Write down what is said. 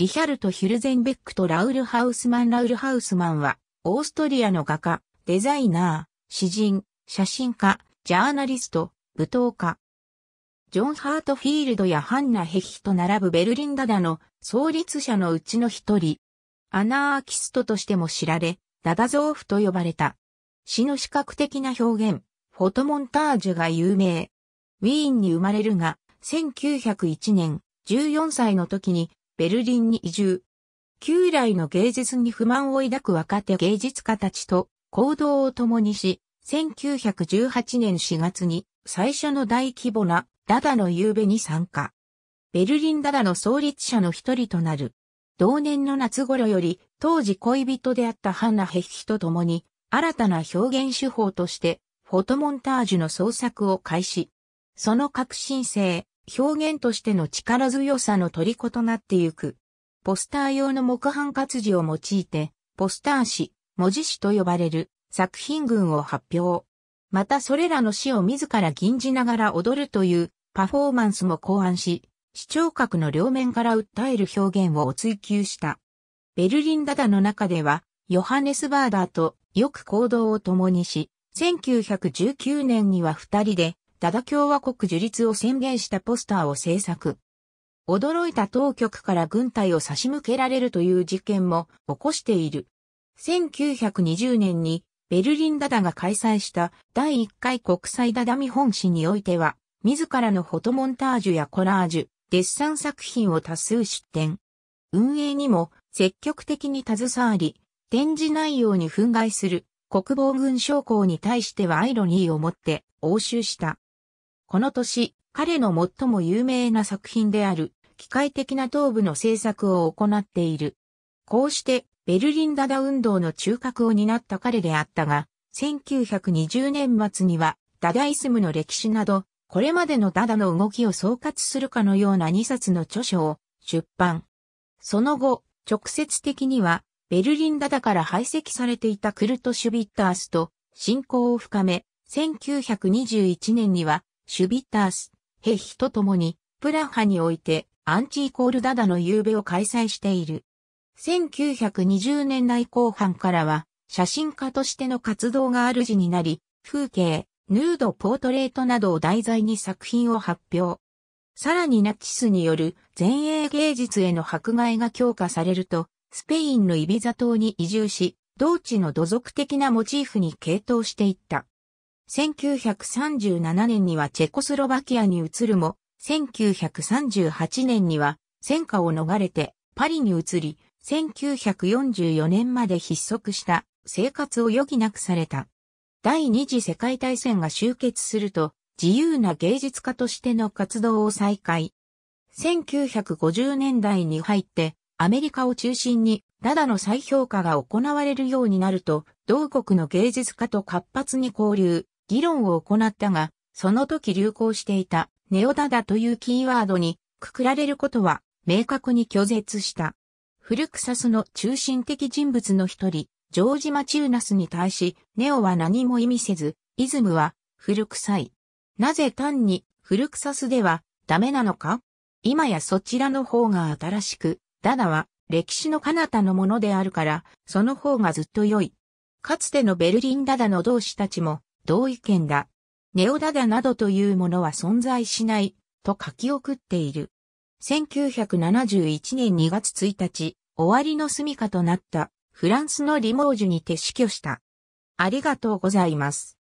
リヒャルト・ヒュルゼンベックとラウル・ハウスマン・ラウル・ハウスマンは、オーストリアの画家、デザイナー、詩人、写真家、ジャーナリスト、舞踏家。ジョン・ハートフィールドやハンナ・ヘヒと並ぶベルリンダダの創立者のうちの一人。アナーキストとしても知られ、ダダゾーフと呼ばれた。詩の視覚的な表現、フォトモンタージュが有名。ウィーンに生まれるが、1901年、14歳の時にベルリンに移住。旧来の芸術に不満を抱く若手芸術家たちと行動を共にし、1918年4月に最初の大規模なダダの夕べに参加。ベルリンダダの創立者の一人となる。同年の夏頃より当時恋人であったハンナ・ヘッヒと共に新たな表現手法としてフォトモンタージュの創作を開始。その革新性、表現としての力強さの虜となってゆく。ポスター用の木版活字を用いて、ポスター詩、文字詩と呼ばれる作品群を発表。またそれらの詩を自ら吟じながら踊るというパフォーマンスも考案し、視聴覚の両面から訴える表現を追求した。ベルリンダダの中では、ヨハネス・バーダーとよく行動を共にし、1919年には二人でダダ共和国樹立を宣言したポスターを制作。驚いた当局から軍隊を差し向けられるという事件も起こしている。1920年にベルリンダダが開催した第1回国際ダダ見本誌においては、自らのフォトモンタージュやコラージュ、デッサン作品を多数出展。運営にも積極的に携わり、展示内容に憤慨する国防軍将校に対してはアイロニーをもって応酬した。この年、彼の最も有名な作品である、機械的な頭部の制作を行っている。こうして、ベルリンダダ運動の中核を担った彼であったが、1920年末には、ダダイスムの歴史など、これまでのダダの動きを総括するかのような2冊の著書を出版。その後、直接的には、ベルリンダダから排斥されていたクルト・シュビッタースと、親交を深め、1921年には、シュビッタース、ヘヒと共に、プラハにおいて、アンチイコールダダの夕べを開催している。1920年代後半からは、写真家としての活動が主になり、風景、ヌードポートレートなどを題材に作品を発表。さらにナチスによる前衛芸術への迫害が強化されると、スペインのイビザ島に移住し、同地の土俗的なモチーフに傾倒していった。1937年にはチェコスロバキアに移るも、1938年には戦火を逃れてパリに移り、1944年まで筆足した生活を余儀なくされた。第二次世界大戦が終結すると、自由な芸術家としての活動を再開。1950年代に入って、アメリカを中心に、ラダの再評価が行われるようになると、同国の芸術家と活発に交流、議論を行ったが、その時流行していたネオダダというキーワードにくくられることは明確に拒絶した。フルクサスの中心的人物の一人、ジョージ・マチューナスに対し、ネオは何も意味せず、イズムは古臭い。なぜ単に古臭すではダメなのか今やそちらの方が新しく、ダダは歴史の彼方のものであるから、その方がずっと良い。かつてのベルリンダダの同志たちも同意見だ。ネオダダなどというものは存在しない、と書き送っている。1971年2月1日、終わりの住処となった、フランスのリモージュにて死去した。ありがとうございます。